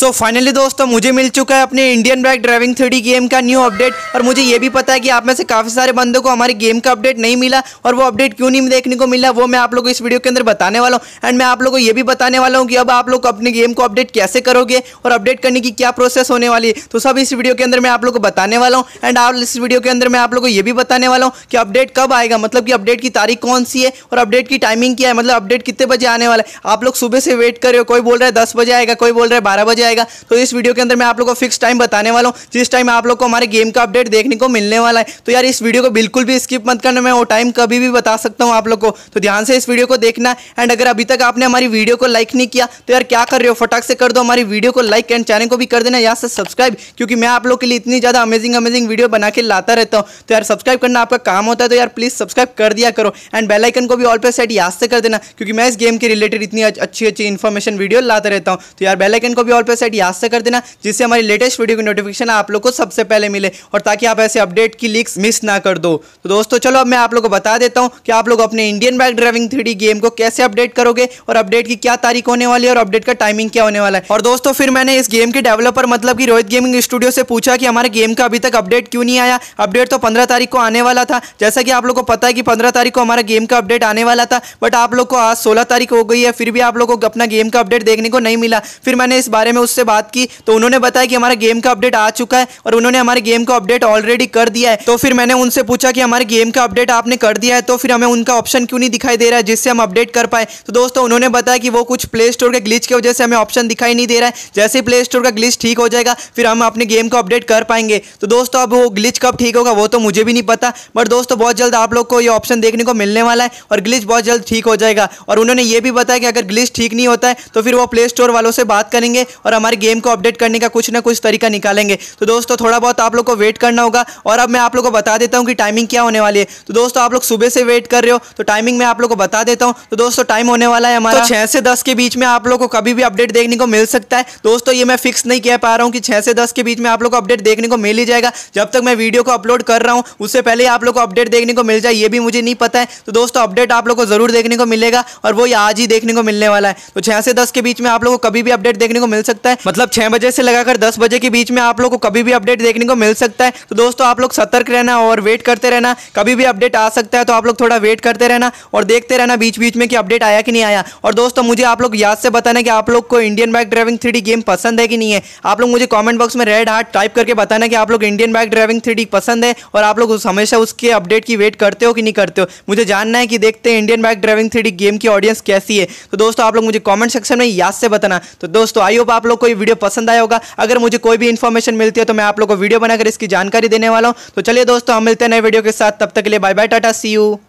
सो so finally दोस्तों मुझे मिल चुका है अपने Indian bike driving three game का न्यू अपडेट और मुझे ये भी पता है कि आप में से काफ़ी सारे बंदों को हमारे गेम का अपडेट नहीं मिला और वो अपडेट क्यों नहीं देखने को मिला वो मैं आप लोगों को इस वीडियो के अंदर बताने वाला हूँ एंड मैं आप लोगों को ये भी बताने वाला हूँ कि अब आप लोग अपने गेम को अपडेट कैसे करोगे और अपडेट करने की क्या प्रोसेस होने वाली है तो सब इस वीडियो के अंदर मैं आप लोग को बताने वाला हूँ एंड आप इस वीडियो के अंदर मैं आप लोग को ये भी बताने वाला हूँ कि अपडेट कब आएगा मतलब कि अपडेट की तारीख कौन सी है और अपडेट की टाइमिंग क्या है मतलब अपडेट कितने बजे आने वाला है आप लोग सुबह से वेट कर रहे हो कोई बोल रहा है दस बजे आएगा कोई बोल रहा है बारह बजे जाएगा तो इस वीडियो के अंदर मैं आप लोग को फिक्स टाइम बताने वाला हूँ जिस टाइम आप लोग को हमारे गेम का अपडेट देखने को मिलने वाला है तो यार इस वीडियो को बिल्कुल भी स्किप मत करना मैं वो टाइम कभी भी बता सकता हूँ आप लोग को तो ध्यान से इस वीडियो को देखना एंड अगर अभी तक आपने हमारी वीडियो को लाइक नहीं किया तो यार क्या कर रहे हो फटाक से कर दो हमारी वीडियो को लाइक एंड चैनल को भी कर देना यहाँ से सब्सक्राइब क्योंकि मैं आप लोग के लिए इतनी ज़्यादा अमेजिंग अमेजिंग वीडियो बना के लाता रहता हूँ तो यार सब्सक्राइब करना आपका काम होता है तो यार प्लीज़ सब्सक्राइब कर दिया करो एंड बेलाइकन को भी ऑल पर सेट याद से कर देना क्योंकि मैं इस गेम के रिलेटेड इतनी अच्छी अच्छी इन्फॉर्मेशन वीडियो लाता रहता हूँ तो यार बेलाइकन को भी ऑल पर बेल साइड यहाँ से कर देना जिससे हमारी लेटेस्ट वीडियो की नोटिफिकेशन आप लोग को सबसे पहले मिले और ताकि आप ऐसे अपडेट की लीक्स मिस ना कर दो तो दोस्तों चलो अब मैं आप लोग को बता देता हूँ कि आप लोग अपने Indian bike driving three game को कैसे अपडेट करोगे और अपडेट की क्या तारीख होने वाली है और अपडेट का टाइमिंग क्या होने वाला है और दोस्तों फिर मैंने इस गेम के डेवलपर मतलब की रोहित गेमिंग स्टूडियो से पूछा कि हमारे गेम का अभी तक अपडेट क्यों नहीं आया अपडेट तो पंद्रह तारीख को आने वाला था जैसा कि आप लोग को पता है कि पंद्रह तारीख को हमारा गेम का अपडेट आने वाला था बट आप लोग को आज सोलह तारीख हो गई है फिर भी आप लोग को अपना गेम का अपडेट देखने को नहीं मिला फिर मैंने इस बारे में दोस्त से बात की तो उन्होंने बताया कि हमारा गेम का अपडेट आ चुका है और उन्होंने हमारे गेम का अपडेट ऑलरेडी कर दिया है तो फिर मैंने उनसे पूछा कि हमारे गेम का अपडेट आपने कर दिया है तो फिर हमें उनका ऑप्शन क्यों नहीं दिखाई दे रहा है जिससे हम अपडेट कर पाए तो दोस्तों उन्होंने बताया कि वो कुछ प्ले स्टोर के ग्लिच की वजह से हमें ऑप्शन दिखाई नहीं दे रहा है जैसे प्ले स्टोर का ग्लिच ठीक हो जाएगा फिर हम अपने गेम को अपडेट कर पाएंगे तो दोस्तों अब वो ग्लिच कब ठीक होगा वो तो मुझे भी नहीं पता बट दोस्तों बहुत जल्द आप लोग को ये ऑप्शन देखने को मिलने वाला है और ग्लिच बहुत जल्द ठीक हो जाएगा और उन्होंने ये भी बताया कि अगर ग्लिच ठीक नहीं होता है तो फिर वो प्ले स्टोर वालों से बात करेंगे और हमारे गेम को अपडेट करने का कुछ ना कुछ तरीका निकालेंगे तो दोस्तों थोड़ा बहुत आप लोग को वेट करना होगा और अब मैं आप लोग को बता देता हूँ कि टाइमिंग क्या होने वाली है तो दोस्तों आप लोग सुबह से वेट कर रहे हो तो टाइमिंग मैं आप लोग को बता देता हूँ तो दोस्तों टाइम होने वाला है हमारा तो छह से दस के बीच में आप लोग को कभी भी अपडेट देखने को मिल सकता है दोस्तों ये मैं फिक्स नहीं कह पा रहा हूँ कि छह से दस के बीच में आप लोग को अपडेट देखने को मिल ही जाएगा जब तक मैं वीडियो को अपलोड कर रहा हूँ उससे पहले आप लोग को अपडेट देखने को मिल जाए ये भी मुझे नहीं पता है तो दोस्तों अपडेट आप लोग को जरूर देखने को मिलेगा और वो आज ही देखने को मिलने वाला है तो छह से दस के बीच में आप लोग को कभी भी अपडेट देखने को मिल सकता है सकता है मतलब छह बजे से लगाकर दस बजे के बीच में आप लोग को कभी भी अपडेट देखने को मिल सकता है तो दोस्तों आप लोग सतर्क रहना और वेट करते रहना कभी भी अपडेट आ सकता है तो आप लोग थोड़ा वेट करते रहना और देखते रहना बीच बीच में कि अपडेट आया कि नहीं आया और दोस्तों मुझे आप लोग याद से बताना कि आप लोग को Indian bike driving three game पसंद है कि नहीं है आप लोग मुझे कॉमेंट बॉक्स में रेड हार्ट टाइप करके बताना कि आप लोग इंडियन बाइक ड्राइविंग थ्री पसंद है और आप लोग हमेशा उसके अपडेट की वेट करते हो कि नहीं करते हो मुझे जानना है कि देखते हैं Indian bike driving three game की ऑडियंस कैसी है तो दोस्तों आप लोग मुझे कॉमेंट सेक्शन में याद से बताना तो दोस्तों आई होप आप लोग लोग को ये वीडियो पसंद आया होगा अगर मुझे कोई भी इन्फॉर्मेशन मिलती है तो मैं आप लोग को वीडियो बनाकर इसकी जानकारी देने वाला हूँ तो चलिए दोस्तों हम मिलते हैं नए वीडियो के साथ तब तक के लिए bye bye tata see you